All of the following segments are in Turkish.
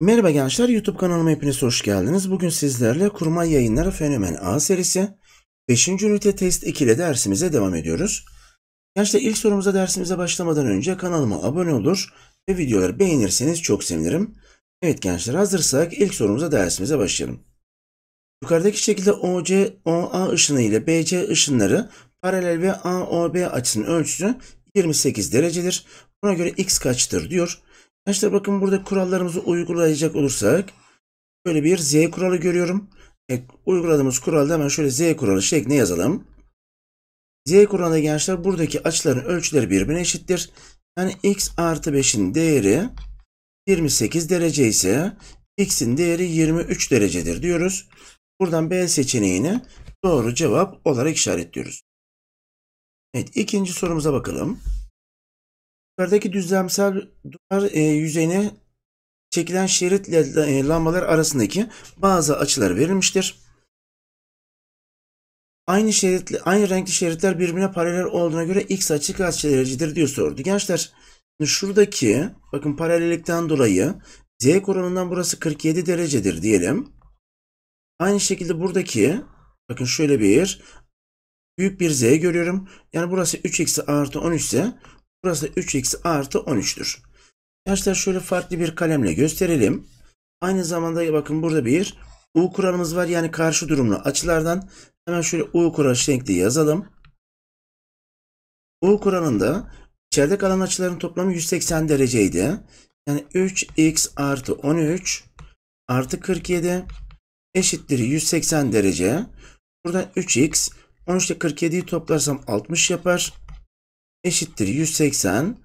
Merhaba gençler YouTube kanalıma hepiniz hoş geldiniz. Bugün sizlerle Kurma Yayınları Fenomen A serisi 5. ünite test 2 ile dersimize devam ediyoruz. Gençler ilk sorumuza dersimize başlamadan önce kanalıma abone olur ve videoları beğenirseniz çok sevinirim. Evet gençler hazırsak ilk sorumuza dersimize başlayalım. Yukarıdaki şekilde OC, OA ışını ile BC ışınları Paralel ve AOB açısının ölçüsü 28 derecedir. Buna göre x kaçtır diyor. Arkadaşlar bakın burada kurallarımızı uygulayacak olursak böyle bir z kuralı görüyorum. E, uyguladığımız kuralda hemen şöyle z kuralı şeklinde yazalım. Z kuralında gençler buradaki açıların ölçüleri birbirine eşittir. Yani x artı 5'in değeri 28 derece ise x'in değeri 23 derecedir diyoruz. Buradan B seçeneğini doğru cevap olarak işaretliyoruz. Evet ikinci sorumuza bakalım. Yukarıdaki düzlemsel duvar e, yüzeyine çekilen şeritle e, lambalar arasındaki bazı açılar verilmiştir. Aynı şeritli aynı renkli şeritler birbirine paralel olduğuna göre x açı kaç derecedir diyor sordu. Gençler şuradaki bakın paralellikten dolayı z koronundan burası 47 derecedir diyelim. Aynı şekilde buradaki bakın şöyle bir büyük bir z görüyorum. Yani burası 3x artı 13 ise burası 3x artı 13'tür. Arkadaşlar şöyle farklı bir kalemle gösterelim. Aynı zamanda bakın burada bir U kuralımız var. Yani karşı durumlu açılardan hemen şöyle U kural şekli yazalım. U kuralında içeride kalan açıların toplamı 180 dereceydi. Yani 3x artı 13 artı 47 eşittir 180 derece. Buradan 3x 13 ile 47'yi toplarsam 60 yapar. Eşittir 180.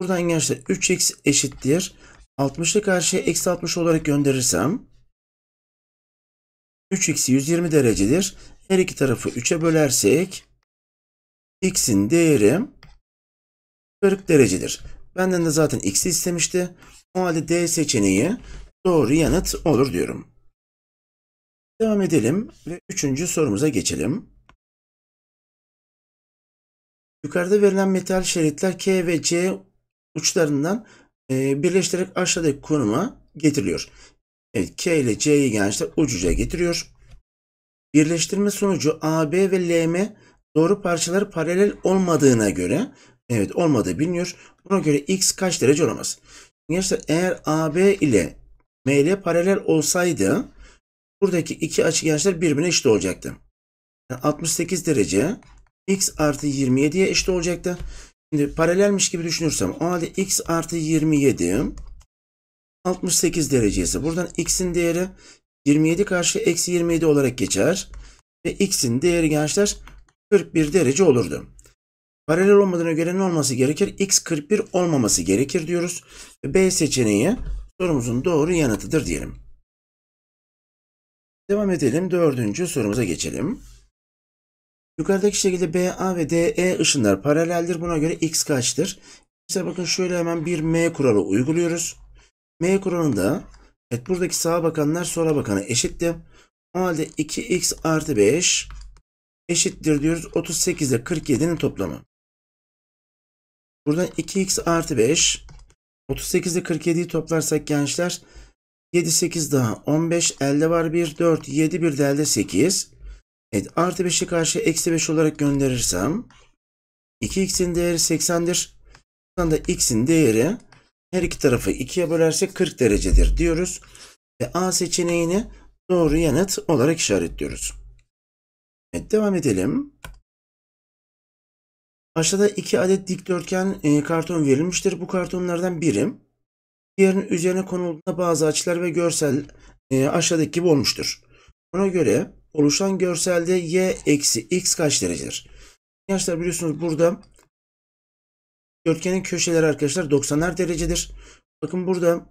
Buradan gençler 3x eşittir. 60'lı karşıya eksi 60 olarak gönderirsem 3x 120 derecedir. Her iki tarafı 3'e bölersek x'in değeri 40 derecedir. Benden de zaten x'i istemişti. O halde D seçeneği doğru yanıt olur diyorum. Devam edelim ve üçüncü sorumuza geçelim. Yukarıda verilen metal şeritler K ve C uçlarından e, birleştirerek aşağıdaki konuma getiriliyor. Evet K ile C'yi gençler ucuca getiriyor. Birleştirme sonucu AB ve LM doğru parçaları paralel olmadığına göre evet olmadığı biliniyor. Buna göre X kaç derece olamaz? Gençler eğer AB ile ML paralel olsaydı buradaki iki açı gençler birbirine eşit olacaktı. Yani 68 derece x artı 27'ye eşit olacaktı. Şimdi paralelmiş gibi düşünürsem o halde x artı 27 68 derece ise buradan x'in değeri 27 karşı eksi 27 olarak geçer. Ve x'in değeri gençler 41 derece olurdu. Paralel olmadığına göre ne olması gerekir? x 41 olmaması gerekir diyoruz. Ve B seçeneği sorumuzun doğru yanıtıdır diyelim. Devam edelim. Dördüncü sorumuza geçelim. Yukarıdaki şekilde BA ve DE ışınlar paraleldir. Buna göre X kaçtır? İşte bakın şöyle hemen bir M kuralı uyguluyoruz. M kuralında evet buradaki sağa bakanlar sola bakana eşitti. O halde 2x artı 5 eşittir diyoruz 38 ile 47'nin toplamı. Buradan 2x artı 5 38 ile 47'yi toplarsak gençler 7 8 daha 15 elde var 1 4 7 1 de elde 8 Evet artı 5'i karşı eksi 5 olarak gönderirsem 2x'in değeri 80'dir. Buradan da x'in değeri her iki tarafı 2'ye bölersek 40 derecedir diyoruz. Ve A seçeneğini doğru yanıt olarak işaretliyoruz. Evet devam edelim. Aşağıda 2 adet dikdörtgen e, karton verilmiştir. Bu kartonlardan biri diğerinin üzerine konulduğunda bazı açılar ve görsel e, aşağıdaki gibi olmuştur. Ona göre oluşan görselde y eksi x kaç derecedir? Arkadaşlar biliyorsunuz burada dörtgenin köşeleri arkadaşlar 90'lar derecedir. Bakın burada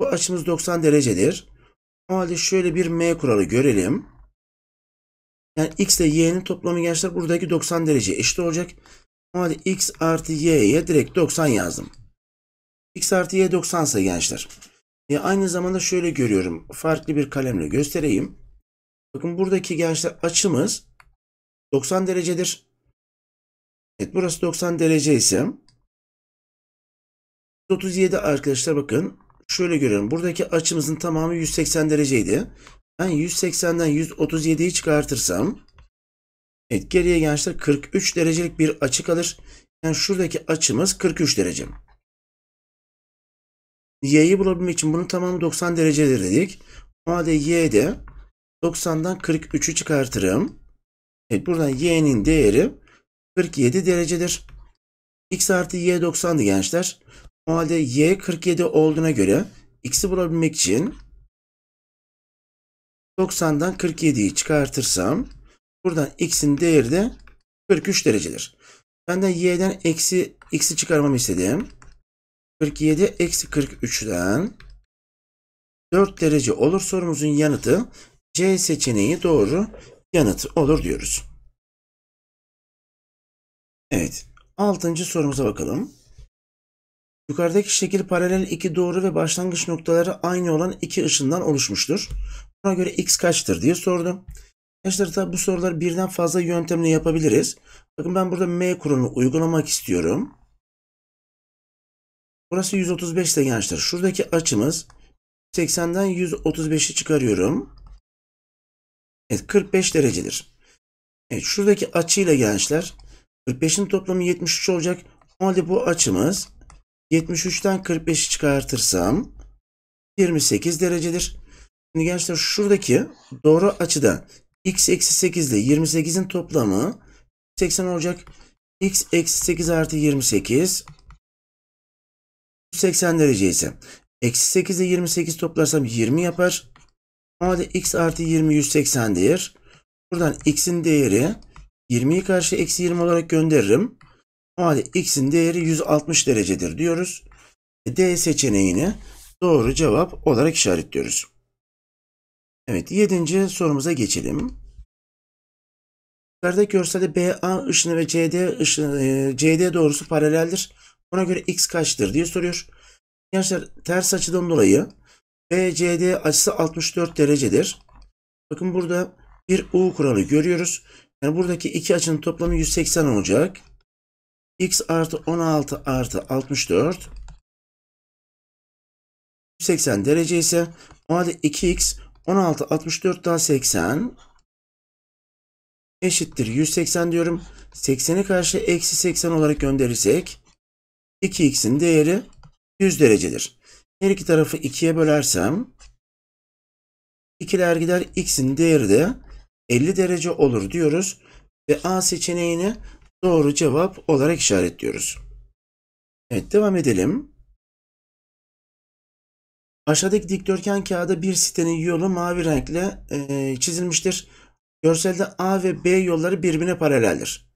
bu açımız 90 derecedir. O halde şöyle bir m kuralı görelim. Yani x ile y'nin toplamı gençler buradaki 90 derece eşit olacak. O halde x artı y'ye direkt 90 yazdım. x artı y 90 ise gençler. E aynı zamanda şöyle görüyorum. Farklı bir kalemle göstereyim. Bakın buradaki gençler açımız 90 derecedir. Evet burası 90 derece ise 37 arkadaşlar bakın şöyle görelim. Buradaki açımızın tamamı 180 dereceydi. Ben 180'den 137'yi çıkartırsam evet geriye gençler 43 derecelik bir açı kalır. Yani şuradaki açımız 43 derece. Y'yi bulabilmek için bunun tamamı 90 derecedir dedik. O halde Y'de 90'dan 43'ü çıkartırım. Evet, buradan y'nin değeri 47 derecedir. x artı y 90'dı gençler. O halde y 47 olduğuna göre x'i bulabilmek için 90'dan 47'yi çıkartırsam buradan x'in değeri de 43 derecedir. Ben de y'den eksi x'i çıkarmamı istedim. 47 eksi 43'ten 4 derece olur sorumuzun yanıtı C seçeneği doğru yanıt olur diyoruz. Evet. Altıncı sorumuza bakalım. Yukarıdaki şekil paralel iki doğru ve başlangıç noktaları aynı olan iki ışından oluşmuştur. Buna göre x kaçtır diye sordum. Arkadaşlar tabi bu soruları birden fazla yöntemle yapabiliriz. Bakın ben burada M kurulunu uygulamak istiyorum. Burası 135 ise gençler. Şuradaki açımız 80'den 135'i çıkarıyorum. Evet 45 derecedir. Evet şuradaki açıyla gençler 45'in toplamı 73 olacak. O halde bu açımız 73'ten 45'i çıkartırsam 28 derecedir. Şimdi gençler şuradaki doğru açıda x eksi 8 ile 28'in toplamı 80 olacak. x eksi 8 artı 28 180 derece ise eksi 8 ile 28 toplarsam 20 yapar. A'da x artı 20 180'dir. Buradan x'in değeri 20'yi karşı eksi 20 olarak gönderirim. O x'in değeri 160 derecedir diyoruz. E, D seçeneğini doğru cevap olarak işaretliyoruz. Evet 7. sorumuza geçelim. Yukarıda görselde BA ışını ve CD ışını, e, CD doğrusu paraleldir. Ona göre x kaçtır diye soruyor. Gençler ters açıdan dolayı BCD açısı 64 derecedir. Bakın burada bir U kuralı görüyoruz. Yani buradaki iki açının toplamı 180 olacak. X artı 16 artı 64. 180 derece ise o halde 2X 16 64 daha 80 eşittir 180 diyorum. 80'e karşı eksi 80 olarak gönderirsek 2x'in değeri 100 derecedir. Her iki tarafı 2'ye bölersem ikiler gider x'in değeri de 50 derece olur diyoruz ve A seçeneğini doğru cevap olarak işaretliyoruz. Evet devam edelim. Aşağıdaki dikdörtgen kağıda bir sitenin yolu mavi renkle e, çizilmiştir. Görselde A ve B yolları birbirine paraleldir.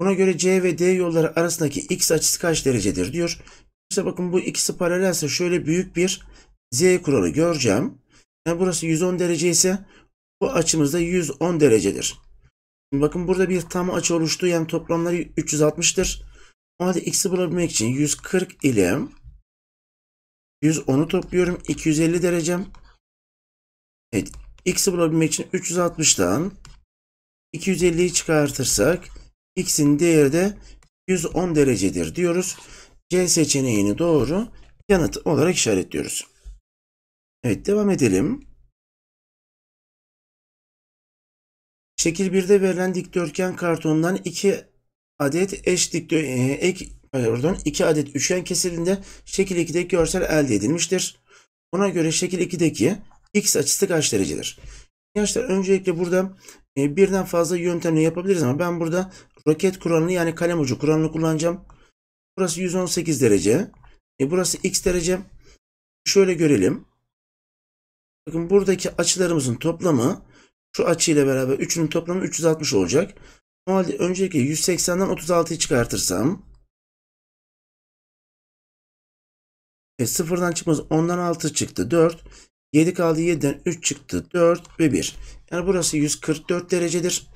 Buna göre C ve D yolları arasındaki x açısı kaç derecedir diyor. İşte bakın bu ikisi paralelse şöyle büyük bir Z kuralı göreceğim. Yani burası 110 derece ise bu açımızda 110 derecedir. Şimdi bakın burada bir tam açı oluştu. Yani toplamları 360'tır. O halde x'i bulabilmek için 140 ile 110'u topluyorum. 250 derecem. Evet. X'i bulabilmek için 360'dan 250'yi çıkartırsak x'in değeri de 110 derecedir diyoruz. C seçeneğini doğru yanıt olarak işaretliyoruz. Evet devam edelim. Şekil 1'de verilen dikdörtgen kartondan 2 adet eş dikdörtgen ek pardon 2 adet üçgen kesilinde şekil 2'deki görsel elde edilmiştir. Buna göre şekil 2'deki x açısı kaç derecedir? Arkadaşlar öncelikle burada e, birden fazla yöntemle yapabiliriz ama ben burada roket kuralını yani kalem ucu kuralını kullanacağım. Burası 118 derece. E burası x derece. Şöyle görelim. Bakın buradaki açılarımızın toplamı şu açıyla beraber üçünün toplamı 360 olacak. O halde önceki 180'den 36'yı çıkartırsam e, sıfırdan çıkmaz 10'dan 6 çıktı 4. 7 kaldı 7'den 3 çıktı 4 ve 1. Yani burası 144 derecedir.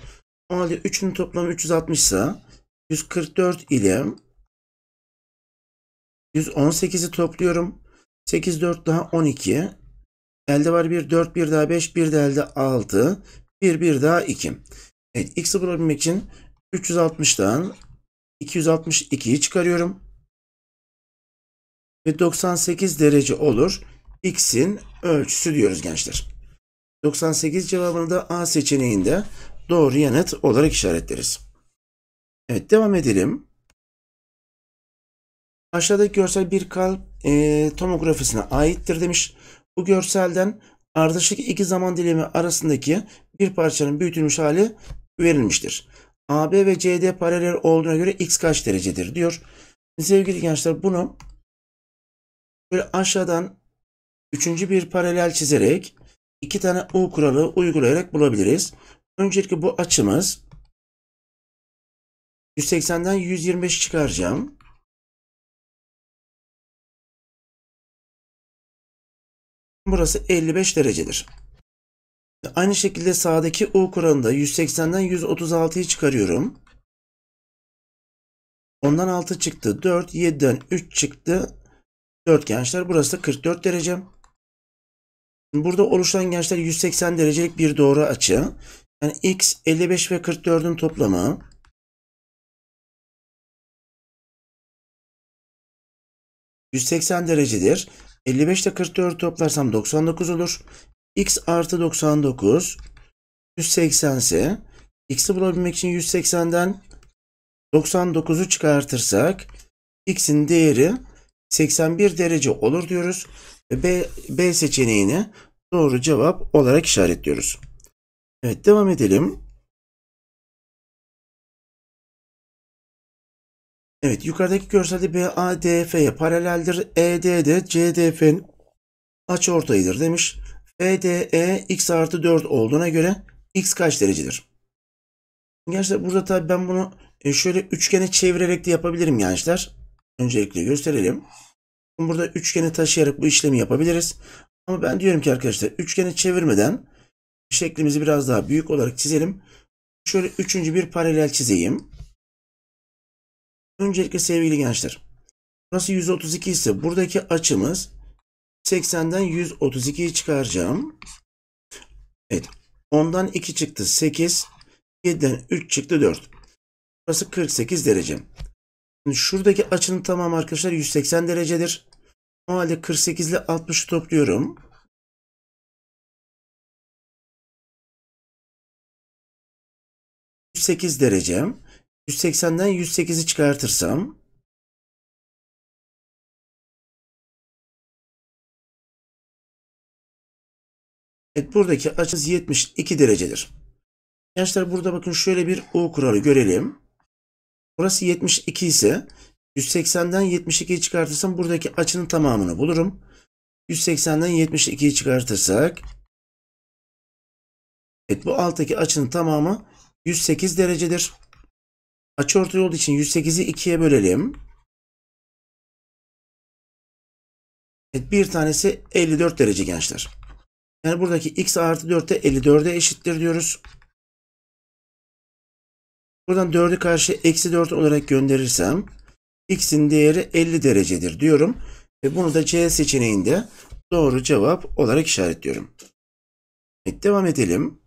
O halde 3'ünün toplamı 360 ise 144 ile 118'i topluyorum. 8 4 daha 12. Elde var 1 4 1 daha 5 1 de elde 6. 1 1 daha 2. Evet x'i bulabilmek için 360'dan 262'yi çıkarıyorum. Ve 98 derece olur. X'in ölçüsü diyoruz gençler. 98 cevabını da A seçeneğinde doğru yanıt olarak işaretleriz. Evet devam edelim. Aşağıdaki görsel bir kalp e, tomografisine aittir demiş. Bu görselden ardışık iki zaman dilimi arasındaki bir parçanın büyütülmüş hali verilmiştir. AB ve CD paralel olduğuna göre x kaç derecedir diyor. Sevgili gençler bunu böyle aşağıdan üçüncü bir paralel çizerek iki tane U kuralı uygulayarak bulabiliriz. Öncelikle bu açımız 180'den 125 çıkaracağım. Burası 55 derecedir. Aynı şekilde sağdaki U kuralında 180'den 136'yı çıkarıyorum. Ondan 6 çıktı. 4, 7'den 3 çıktı. 4 gençler. Burası da 44 derece. Burada oluşan gençler 180 derecelik bir doğru açı. Yani x 55 ve 44'ün toplamı. ...180 derecedir. 55 ile 44 toplarsam 99 olur. X artı 99 180 ise X'i bulabilmek için 180'den 99'u çıkartırsak X'in değeri 81 derece olur diyoruz. Ve B, B seçeneğini doğru cevap olarak işaretliyoruz. Evet devam edelim. Evet yukarıdaki görselde BADF'ye paraleldir. ED'de CDF'nin açı açıortayıdır demiş. FDE x artı 4 olduğuna göre x kaç derecedir? Gençler burada tabi ben bunu e, şöyle üçgene çevirerek de yapabilirim gençler. Öncelikle gösterelim. Burada üçgeni taşıyarak bu işlemi yapabiliriz. Ama ben diyorum ki arkadaşlar üçgeni çevirmeden şeklimizi biraz daha büyük olarak çizelim. Şöyle üçüncü bir paralel çizeyim. Öncelikle sevgili gençler. Burası 132 ise buradaki açımız 80'den 132'yi çıkaracağım. Evet. 10'dan 2 çıktı 8. 7'den 3 çıktı 4. Burası 48 derece. Şimdi şuradaki açının tamamı arkadaşlar 180 derecedir. O halde 48 ile 60'ı topluyorum. ...8 derece. 180'den 108'i çıkartırsam Evet buradaki açımız 72 derecedir. Gençler burada bakın şöyle bir U kuralı görelim. Burası 72 ise 180'den 72'yi çıkartırsam buradaki açının tamamını bulurum. 180'den 72'yi çıkartırsak Evet bu alttaki açının tamamı 108 derecedir. Açıortay olduğu için 108'i 2'ye bölelim. Evet, bir tanesi 54 derece gençler. Yani buradaki x artı 4 de 54'e eşittir diyoruz. Buradan 4'ü karşı eksi 4 olarak gönderirsem x'in değeri 50 derecedir diyorum. Ve bunu da C seçeneğinde doğru cevap olarak işaretliyorum. Evet, devam edelim.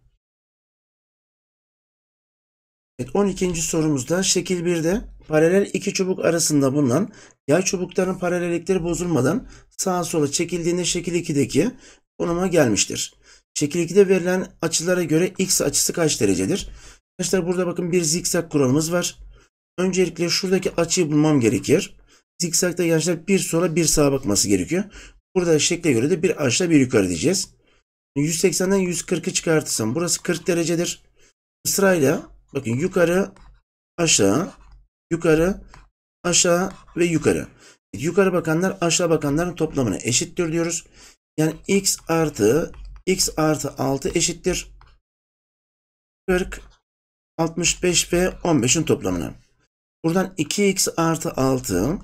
Evet, 12. sorumuzda şekil 1'de paralel iki çubuk arasında bulunan yay çubukların paralellikleri bozulmadan sağa sola çekildiğinde şekil 2'deki konuma gelmiştir. Şekil 2'de verilen açılara göre x açısı kaç derecedir? Arkadaşlar burada bakın bir zikzak kuralımız var. Öncelikle şuradaki açıyı bulmam gerekir. Zikzakta gençler bir sola bir sağa bakması gerekiyor. Burada şekle göre de bir aşağı bir yukarı diyeceğiz. 180'den 140'ı çıkartırsam burası 40 derecedir. Sırayla Bakın yukarı, aşağı, yukarı, aşağı ve yukarı. Yukarı bakanlar aşağı bakanların toplamına eşittir diyoruz. Yani x artı x artı 6 eşittir. 40, 65 ve 15'in toplamına. Buradan 2x artı 6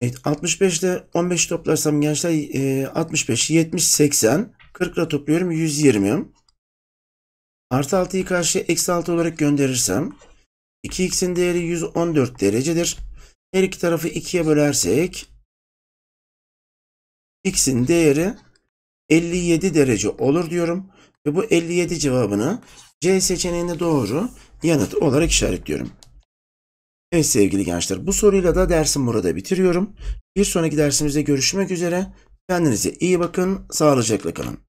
Evet 65 ile 15 toplarsam gençler 65, 70, 80. 40 ile topluyorum 120. Artı 6'yı karşıya eksi 6 olarak gönderirsem 2x'in değeri 114 derecedir. Her iki tarafı 2'ye bölersek x'in değeri 57 derece olur diyorum. Ve bu 57 cevabını C seçeneğine doğru yanıt olarak işaretliyorum. Evet sevgili gençler bu soruyla da dersim burada bitiriyorum. Bir sonraki dersimizde görüşmek üzere. Kendinize iyi bakın, sağlıcakla kalın.